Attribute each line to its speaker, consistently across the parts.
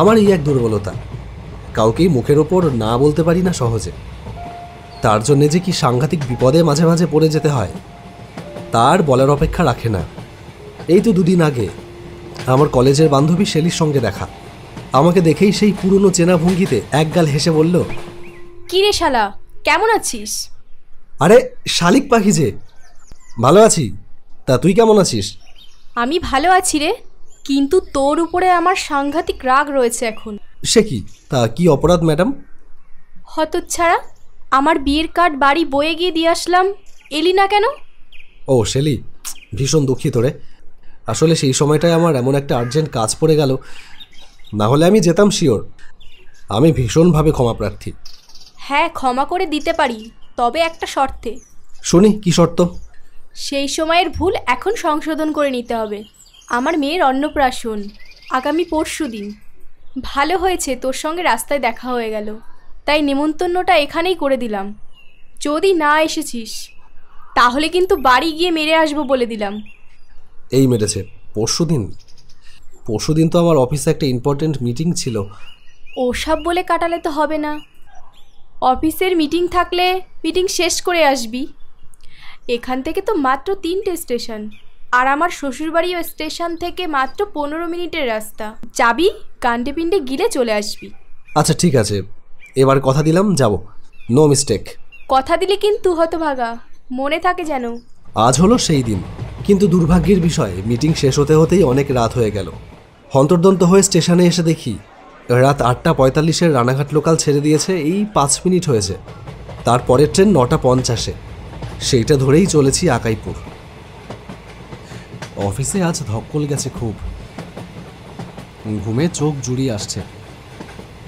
Speaker 1: আমার এই এক দুর্বলতা কাউকেই মুখের ওপর না বলতে পারি না সহজে তার জন্যে যে কি সাংঘাতিক বিপদে মাঝে মাঝে পড়ে যেতে হয় তার বলার অপেক্ষা রাখে না এই তো দুদিন আগে আমার কলেজের বান্ধবী শেলির সঙ্গে দেখা আমাকে দেখেই সেই পুরনো চেনা ভঙ্গিতে একগাল হেসে বলল
Speaker 2: কি রে শালা কেমন আছিস
Speaker 1: আরে শালিক পাখি যে ভালো আছি তা তুই কেমন আছিস
Speaker 2: আমি ভালো আছি রে কিন্তু তোর উপরে আমার সাংঘাতিক রাগ রয়েছে এখন
Speaker 1: সে কি তা কি অপরাধ ম্যাডাম
Speaker 2: ছাড়া আমার বিয়ের কার্ড বাড়ি বয়ে গিয়ে দিয়ে আসলাম এলি না কেন
Speaker 1: ও শেলি ভীষণ দুঃখিত রে আসলে সেই সময়টায় আমার এমন একটা আর্জেন্ট কাজ পড়ে গেল না হলে আমি যেতাম শিওর আমি ভীষণভাবে ক্ষমা প্রার্থী
Speaker 2: হ্যাঁ ক্ষমা করে দিতে পারি তবে একটা শর্তে
Speaker 1: শুনি কি শর্ত
Speaker 2: সেই সময়ের ভুল এখন সংশোধন করে নিতে হবে আমার মেয়ের অন্নপ্রাশন আগামী পরশু দিন ভালো হয়েছে তোর সঙ্গে রাস্তায় দেখা হয়ে গেল তাই নেমন্তন্নটা এখানেই করে দিলাম যদি না এসেছিস তাহলে কিন্তু বাড়ি গিয়ে মেরে আসবো বলে দিলাম
Speaker 1: এই মেরেছে পরশু দিন পরশু দিন তো আমার অফিসে একটা ইম্পর্টেন্ট মিটিং ছিল
Speaker 2: ওসব বলে কাটালে তো হবে না অফিসের মিটিং থাকলে মিটিং শেষ করে আসবি এখান থেকে তো মাত্র তিনটে স্টেশন আর আমার শ্বশুরবাড়ি ও স্টেশন থেকে মাত্র পনেরো মিনিটের রাস্তা যাবি কান্ডে পিণ্ডে গিলে চলে আসবি
Speaker 1: আচ্ছা ঠিক আছে এবার কথা দিলাম যাব নো মিস্টেক
Speaker 2: কথা দিলে কিন্তু হতভাগা মনে থাকে যেন
Speaker 1: আজ হলো সেই দিন কিন্তু দুর্ভাগ্যের বিষয় মিটিং শেষ হতে হতেই অনেক রাত হয়ে গেল হন্তর্দন্ত হয়ে স্টেশনে এসে দেখি রাত আটটা পঁয়তাল্লিশের রানাঘাট লোকাল ছেড়ে দিয়েছে এই পাঁচ মিনিট হয়েছে তারপরের ট্রেন নটা পঞ্চাশে সেইটা ধরেই চলেছি আকাইপুর অফিসে আজ ধকল গেছে খুব ঘুমে চোখ জুড়িয়ে আসছে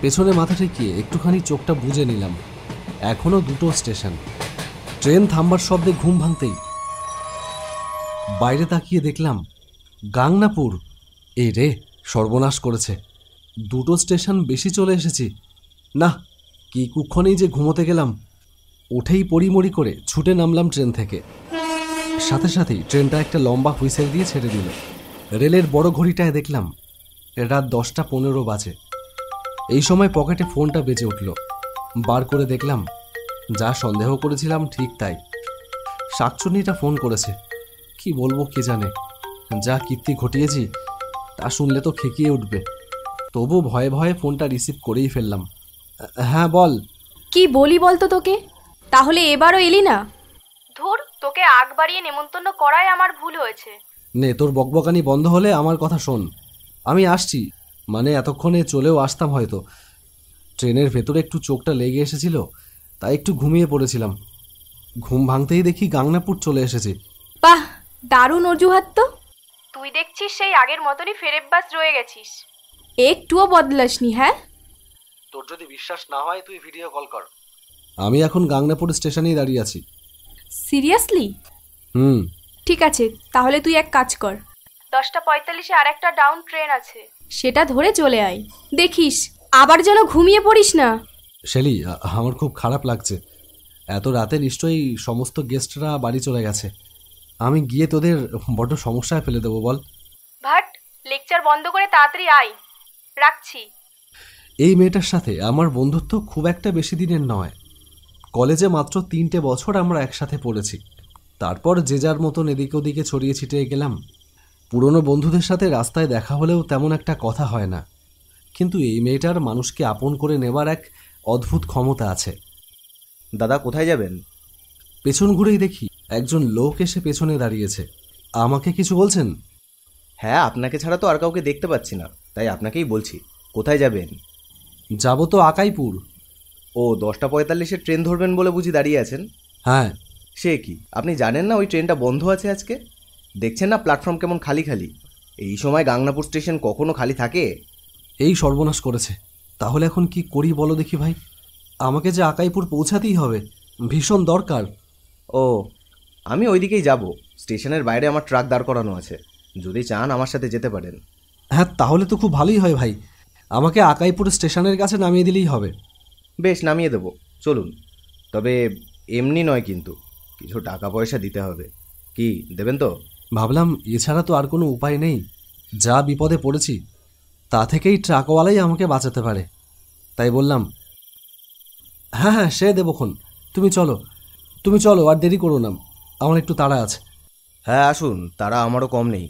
Speaker 1: পেছনে মাথা ঠেকিয়ে একটুখানি চোখটা বুঝে নিলাম এখনও দুটো স্টেশন ট্রেন থামবার শব্দে ঘুম ভাঙতেই বাইরে তাকিয়ে দেখলাম গাংনাপুর এ রে সর্বনাশ করেছে দুটো স্টেশন বেশি চলে এসেছি না কি কুক্ষণেই যে ঘুমোতে গেলাম উঠেই পরিমরি করে ছুটে নামলাম ট্রেন থেকে সাথে সাথেই ট্রেনটা একটা লম্বা হুইসেল দিয়ে ছেড়ে দিল রেলের বড় ঘড়িটায় দেখলাম রাত দশটা পনেরো বাজে এই সময় পকেটে ফোনটা বেজে উঠল বার করে দেখলাম যা সন্দেহ করেছিলাম ঠিক তাই শাকচুন্নিটা ফোন করেছে কি বলবো কে জানে যা কীর্তি ঘটিয়েছি তা শুনলে তো খেকিয়ে উঠবে তবু ভয়ে ভয়ে ফোনটা রিসিভ করেই ফেললাম হ্যাঁ বল
Speaker 2: কি বলি বলতো তোকে তাহলে এবারও এলি না ধর তোকে আগ বাড়িয়ে নেমন্তন্ন করাই আমার ভুল হয়েছে
Speaker 1: নে তোর বকবকানি বন্ধ হলে আমার কথা শোন আমি আসছি মানে এতক্ষণে চলেও আসতাম হয়তো ট্রেনের ভেতরে একটু চোখটা লেগে এসেছিল তাই একটু ঘুমিয়ে পড়েছিলাম ঘুম ভাঙতেই দেখি গাংনাপুর চলে এসেছে বাহ
Speaker 2: দারুণ অজুহাত তো তুই দেখছিস সেই আগের মতনই ফেরেব্বাস রয়ে গেছিস একটুও বদলাসনি হ্যাঁ তোর যদি বিশ্বাস না হয় তুই ভিডিও কল কর আমি এখন
Speaker 1: গাংনাপুর স্টেশনেই দাঁড়িয়ে আছি সিরিয়াসলি হুম
Speaker 2: ঠিক আছে তাহলে তুই এক কাজ কর দশটা পঁয়তাল্লিশে আর একটা ডাউন ট্রেন আছে সেটা ধরে চলে আয় দেখিস আবার যেন ঘুমিয়ে পড়িস না
Speaker 1: শেলি আমার খুব খারাপ লাগছে এত রাতে নিশ্চয়ই সমস্ত গেস্টরা বাড়ি চলে গেছে আমি গিয়ে তোদের বড্ড সমস্যায় ফেলে দেবো বল
Speaker 2: ভাট লেকচার বন্ধ করে তাড়াতাড়ি আয় রাখছি
Speaker 1: এই মেয়েটার সাথে আমার বন্ধুত্ব খুব একটা বেশি দিনের নয় কলেজে মাত্র তিনটে বছর আমরা একসাথে পড়েছি তারপর যে যার মতন এদিক ওদিকে ছড়িয়ে ছিটিয়ে গেলাম পুরনো বন্ধুদের সাথে রাস্তায় দেখা হলেও তেমন একটা কথা হয় না কিন্তু এই মেয়েটার মানুষকে আপন করে নেবার এক অদ্ভুত ক্ষমতা আছে দাদা কোথায় যাবেন পেছন ঘুরেই দেখি একজন লোক এসে পেছনে দাঁড়িয়েছে আমাকে কিছু বলছেন হ্যাঁ আপনাকে ছাড়া তো আর কাউকে দেখতে পাচ্ছি না তাই আপনাকেই বলছি কোথায় যাবেন যাব তো আকাইপুর ও দশটা পঁয়তাল্লিশে ট্রেন ধরবেন বলে বুঝি দাঁড়িয়ে আছেন হ্যাঁ সে কি আপনি জানেন না ওই ট্রেনটা বন্ধ আছে আজকে দেখছেন না প্ল্যাটফর্ম কেমন খালি খালি এই সময় গাংনাপুর স্টেশন কখনো খালি থাকে এই সর্বনাশ করেছে তাহলে এখন কি করি বলো দেখি ভাই আমাকে যে আকাইপুর পৌঁছাতেই হবে ভীষণ দরকার ও আমি ওইদিকেই যাব স্টেশনের বাইরে আমার ট্রাক দাঁড় করানো আছে যদি চান আমার সাথে যেতে পারেন হ্যাঁ তাহলে তো খুব ভালোই হয় ভাই আমাকে আকাইপুর স্টেশনের কাছে নামিয়ে দিলেই হবে বেশ নামিয়ে দেবো চলুন তবে এমনি নয় কিন্তু কিছু টাকা পয়সা দিতে হবে কি দেবেন তো ভাবলাম এছাড়া তো আর কোনো উপায় নেই যা বিপদে পড়েছি তা থেকেই ট্রাকওয়ালাই আমাকে বাঁচাতে পারে তাই বললাম হ্যাঁ হ্যাঁ সে দেবক্ষণ তুমি চলো তুমি চলো আর দেরি করো না আমার একটু তাড়া আছে হ্যাঁ আসুন তারা আমারও কম নেই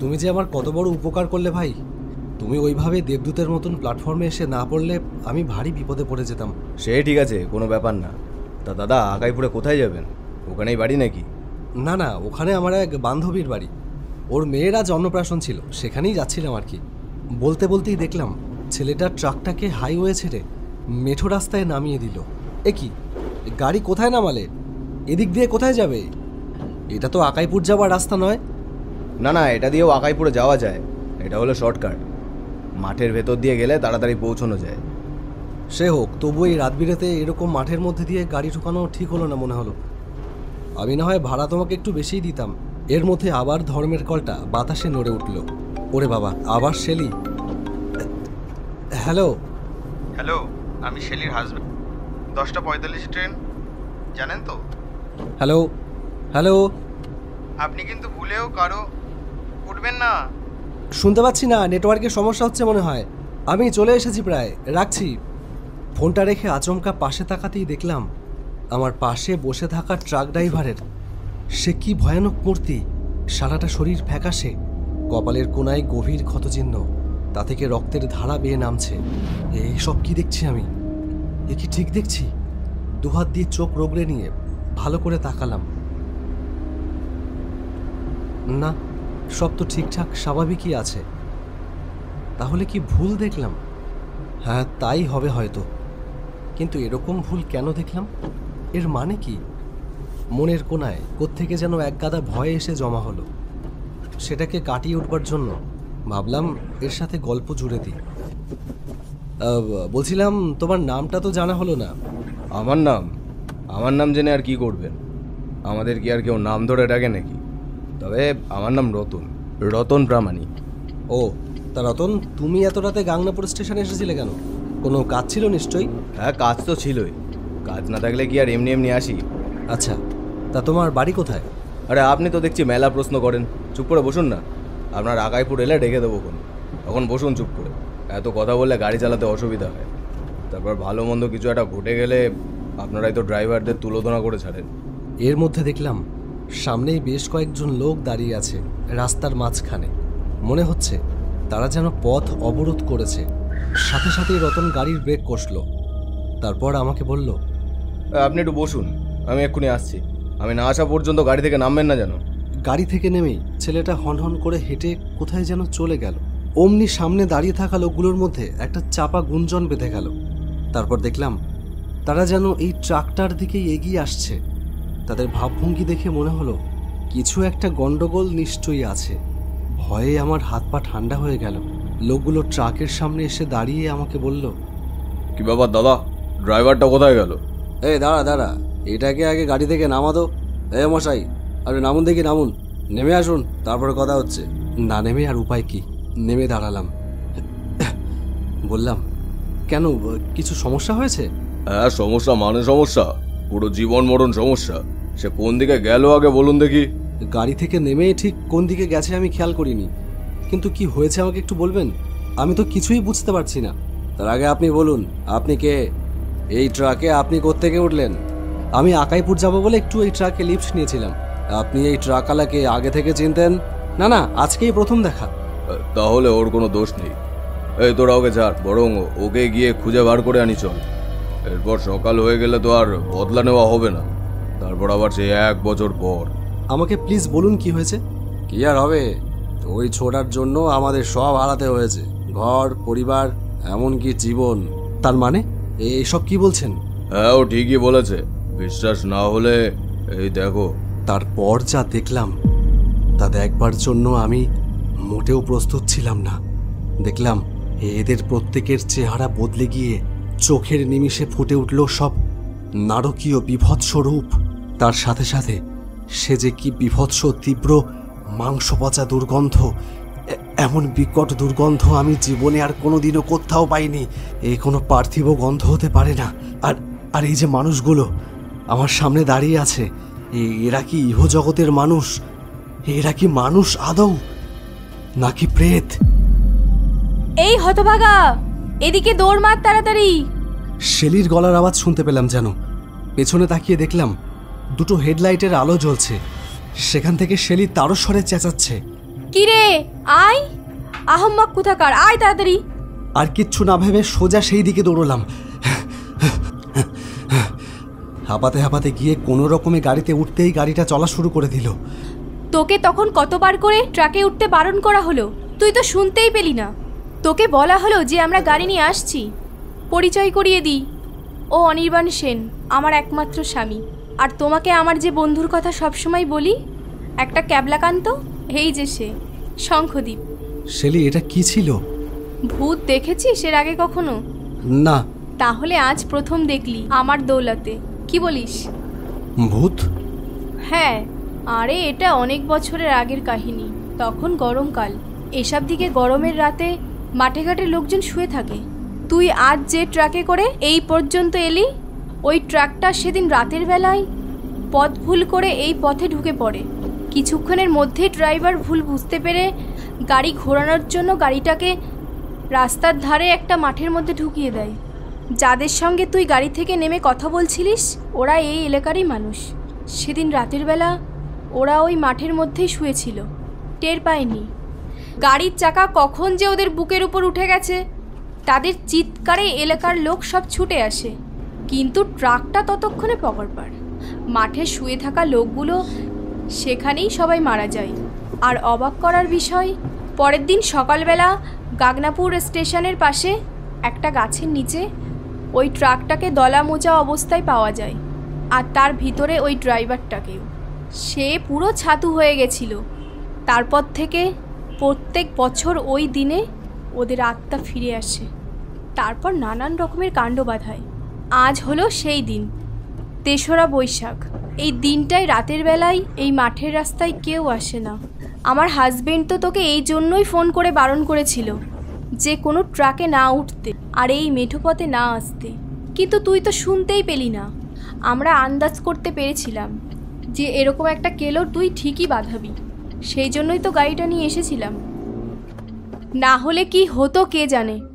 Speaker 1: তুমি যে আমার কত বড় উপকার করলে ভাই তুমি ওইভাবে দেবদূতের মতন প্ল্যাটফর্মে এসে না পড়লে আমি ভারী বিপদে পড়ে যেতাম সে ঠিক আছে কোনো ব্যাপার না তা দাদা আগাইপুরে কোথায় যাবেন ওখানেই বাড়ি নাকি না না ওখানে আমার এক বান্ধবীর বাড়ি ওর মেয়েরা জন্মপ্রাশন ছিল সেখানেই যাচ্ছিলাম আর কি বলতে বলতেই দেখলাম ছেলেটা ট্রাকটাকে হাইওয়ে ছেড়ে মেঠো রাস্তায় নামিয়ে দিল এ কি গাড়ি কোথায় নামালে এদিক দিয়ে কোথায় যাবে এটা তো আকাইপুর যাওয়ার রাস্তা নয় না না এটা দিয়েও আকাইপুরে যাওয়া যায় এটা হলো শর্টকাট মাঠের ভেতর দিয়ে গেলে তাড়াতাড়ি পৌঁছানো যায় সে হোক তবু এই রাত বিরাতে এরকম মাঠের মধ্যে দিয়ে গাড়ি ঢুকানো ঠিক হলো না মনে হলো আমি না হয় ভাড়া তোমাকে একটু বেশিই দিতাম এর মধ্যে আবার ধর্মের কলটা বাতাসে নড়ে উঠল ওরে বাবা আবার শেলি হ্যালো হ্যালো আমি শেলির হাজব্যান্ড দশটা পঁয়তাল্লিশ ট্রেন জানেন তো হ্যালো হ্যালো
Speaker 2: আপনি কিন্তু ভুলেও কারো উঠবেন না
Speaker 1: শুনতে পাচ্ছি না নেটওয়ার্কের সমস্যা হচ্ছে মনে হয় আমি চলে এসেছি প্রায় রাখছি ফোনটা রেখে আচমকা পাশে তাকাতেই দেখলাম আমার পাশে বসে থাকা ট্রাক ড্রাইভারের সে কি ভয়ানক মূর্তি সারাটা শরীর ফ্যাকাশে কপালের কোনায় গভীর ক্ষতচিহ্ন তা থেকে রক্তের ধারা বেয়ে নামছে এই সব কি দেখছি আমি এ কি ঠিক দেখছি দুহাত দিয়ে চোখ রোগড়ে নিয়ে ভালো করে তাকালাম না সব তো ঠিকঠাক স্বাভাবিকই আছে তাহলে কি ভুল দেখলাম হ্যাঁ তাই হবে হয়তো কিন্তু এরকম ভুল কেন দেখলাম এর মানে কি মনের কোনায় কোত্থেকে যেন এক গাদা ভয়ে এসে জমা হলো সেটাকে কাটিয়ে উঠবার জন্য ভাবলাম এর সাথে গল্প জুড়ে দিই বলছিলাম তোমার নামটা তো জানা হলো না আমার নাম আমার নাম জেনে আর কি করবেন আমাদের কি আর কেউ নাম ধরে ডাকে নাকি তবে আমার নাম রতন রতন প্রামাণিক ও তা রতন তুমি এত রাতে গাংনাপুর স্টেশনে এসেছিলে কেন কোনো কাজ ছিল নিশ্চয়ই হ্যাঁ কাজ তো ছিলই কাজ না থাকলে কি আর এমনি এমনি আসি আচ্ছা তা তোমার বাড়ি কোথায় আরে আপনি তো দেখছি মেলা প্রশ্ন করেন চুপ করে বসুন না আপনার আগাইপুর এলে ডেকে দেবো কোন তখন বসুন চুপ করে এত কথা বললে গাড়ি চালাতে অসুবিধা হয় তারপর ভালো মন্দ কিছু একটা ঘটে গেলে আপনারাই তো ড্রাইভারদের তুলোধনা করে ছাড়েন এর মধ্যে দেখলাম সামনেই বেশ কয়েকজন লোক দাঁড়িয়ে আছে রাস্তার মাঝখানে মনে হচ্ছে তারা যেন পথ অবরোধ করেছে সাথে সাথেই রতন গাড়ির ব্রেক কষল তারপর আমাকে বলল আপনি একটু বসুন আমি এক্ষুনি আসছি আমি না আসা পর্যন্ত গাড়ি থেকে নামবেন না যেন গাড়ি থেকে নেমেই ছেলেটা হনহন করে হেঁটে কোথায় যেন চলে গেল অমনি সামনে দাঁড়িয়ে থাকা লোকগুলোর মধ্যে একটা চাপা গুঞ্জন বেঁধে গেল তারপর দেখলাম তারা যেন এই ট্রাকটার দিকেই এগিয়ে আসছে তাদের ভাবভঙ্গি দেখে মনে হলো কিছু একটা গণ্ডগোল নিশ্চয়ই আছে ভয়ে আমার হাত পা ঠান্ডা হয়ে গেল লোকগুলো ট্রাকের সামনে এসে দাঁড়িয়ে আমাকে বলল কি বাবা দাদা ড্রাইভারটা কোথায় গেল এ দাঁড়া দাঁড়া এটাকে আগে গাড়ি থেকে নামাদো এ মশাই আপনি নামুন দেখি নামুন নেমে আসুন তারপরে কথা হচ্ছে না নেমে আর উপায় কি নেমে দাঁড়ালাম বললাম কেন কিছু সমস্যা হয়েছে হ্যাঁ সমস্যা মানে সমস্যা পুরো জীবন মরণ সমস্যা সে কোন দিকে গেল আগে বলুন দেখি গাড়ি থেকে নেমে ঠিক কোন দিকে গেছে আমি খেয়াল করিনি কিন্তু কি হয়েছে আমাকে একটু বলবেন আমি তো কিছুই বুঝতে পারছি না তার আগে আপনি বলুন আপনি কে এই ট্রাকে আপনি কোত্থেকে উঠলেন আমি আকাইপুর যাব বলে একটু এই ট্রাকে লিফট নিয়েছিলাম আপনি এই ট্রাকালাকে আগে থেকে চিনতেন না না আজকেই প্রথম দেখা তাহলে ওর কোনো দোষ নেই এই তোরা ওকে ছাড় বরং ওকে গিয়ে খুঁজে বার করে আনি চল এরপর সকাল হয়ে গেলে তো আর বদলা নেওয়া হবে না তারপর আবার সেই এক বছর পর আমাকে প্লিজ বলুন কি হয়েছে কি আর হবে ওই ছোটার জন্য আমাদের সব হারাতে হয়েছে ঘর পরিবার এমনকি জীবন তার মানে এসব কি বলছেন হ্যাঁ ও ঠিকই বলেছে বিশ্বাস না হলে এই দেখো তারপর যা দেখলাম তা দেখবার জন্য আমি মোটেও প্রস্তুত ছিলাম না দেখলাম এদের প্রত্যেকের চেহারা বদলে গিয়ে চোখের নিমিষে ফুটে উঠল সব নারকীয় বিভৎস রূপ তার সাথে সাথে সে যে কি বিভৎস তীব্র মাংস পচা দুর্গন্ধ এমন বিকট দুর্গন্ধ আমি জীবনে আর কোনোদিনও কোথাও পাইনি এ কোনো পার্থিব গন্ধ হতে পারে না আর আর এই যে মানুষগুলো আমার সামনে দাঁড়িয়ে আছে এরা কি ইহজগতের মানুষ এরা কি মানুষ আদৌ নাকি প্রেত
Speaker 2: এই হতভাগা এদিকে দৌড় মার তাড়াতাড়ি
Speaker 1: শেলির গলার আওয়াজ শুনতে পেলাম যেন পেছনে তাকিয়ে দেখলাম দুটো হেডলাইটের আলো জ্বলছে সেখান থেকে শেলি তারও স্বরে চেঁচাচ্ছে
Speaker 2: কিরে আই আহম্মক কোথাকার আয় তাড়াতাড়ি
Speaker 1: আর কিচ্ছু না ভেবে সোজা সেই দিকে দৌড়লাম হাঁপাতে হাঁপাতে গিয়ে কোনো রকমে গাড়িতে উঠতেই গাড়িটা চলা শুরু করে দিল
Speaker 2: তোকে তখন কতবার করে ট্রাকে উঠতে বারণ করা হলো তুই তো শুনতেই পেলি না তোকে বলা হলো যে আমরা গাড়ি নিয়ে আসছি পরিচয় করিয়ে দিই ও অনির্বাণ সেন আমার একমাত্র স্বামী আর তোমাকে আমার যে বন্ধুর কথা সবসময় বলি একটা ক্যাবলাকান্ত এই যে সে শঙ্খদ্বীপ
Speaker 1: শেলি এটা কি ছিল
Speaker 2: ভূত দেখেছিস এর আগে কখনো না তাহলে আজ প্রথম দেখলি আমার দৌলাতে কি বলিস ভূত হ্যাঁ আরে এটা অনেক বছরের আগের কাহিনী তখন গরমকাল এসব দিকে গরমের রাতে মাঠে ঘাটে লোকজন শুয়ে থাকে তুই আজ যে ট্রাকে করে এই পর্যন্ত এলি ওই ট্রাকটা সেদিন রাতের বেলায় পথ ভুল করে এই পথে ঢুকে পড়ে কিছুক্ষণের মধ্যেই ড্রাইভার ভুল বুঝতে পেরে গাড়ি ঘোরানোর জন্য গাড়িটাকে রাস্তার ধারে একটা মাঠের মধ্যে ঢুকিয়ে দেয় যাদের সঙ্গে তুই গাড়ি থেকে নেমে কথা বলছিলিস ওরা এই এলাকারই মানুষ সেদিন রাতের বেলা ওরা ওই মাঠের মধ্যেই শুয়েছিল টের পায়নি গাড়ির চাকা কখন যে ওদের বুকের উপর উঠে গেছে তাদের চিৎকারে এলাকার লোক সব ছুটে আসে কিন্তু ট্রাকটা ততক্ষণে পকড়পার মাঠে শুয়ে থাকা লোকগুলো সেখানেই সবাই মারা যায় আর অবাক করার বিষয় পরের দিন সকালবেলা গাগনাপুর স্টেশনের পাশে একটা গাছের নিচে ওই ট্রাকটাকে দলা মোচা অবস্থায় পাওয়া যায় আর তার ভিতরে ওই ড্রাইভারটাকেও সে পুরো ছাতু হয়ে গেছিল তারপর থেকে প্রত্যেক বছর ওই দিনে ওদের আত্মা ফিরে আসে তারপর নানান রকমের কাণ্ড বাধায় আজ হলো সেই দিন তেসরা বৈশাখ এই দিনটায় রাতের বেলায় এই মাঠের রাস্তায় কেউ আসে না আমার হাজবেন্ড তো তোকে এই জন্যই ফোন করে বারণ করেছিল যে কোনো ট্রাকে না উঠতে আর এই মেঠোপথে না আসতে কিন্তু তুই তো শুনতেই পেলি না আমরা আন্দাজ করতে পেরেছিলাম যে এরকম একটা কেলো তুই ঠিকই বাঁধাবি সেই জন্যই তো গাড়িটা নিয়ে এসেছিলাম না হলে কি হতো কে জানে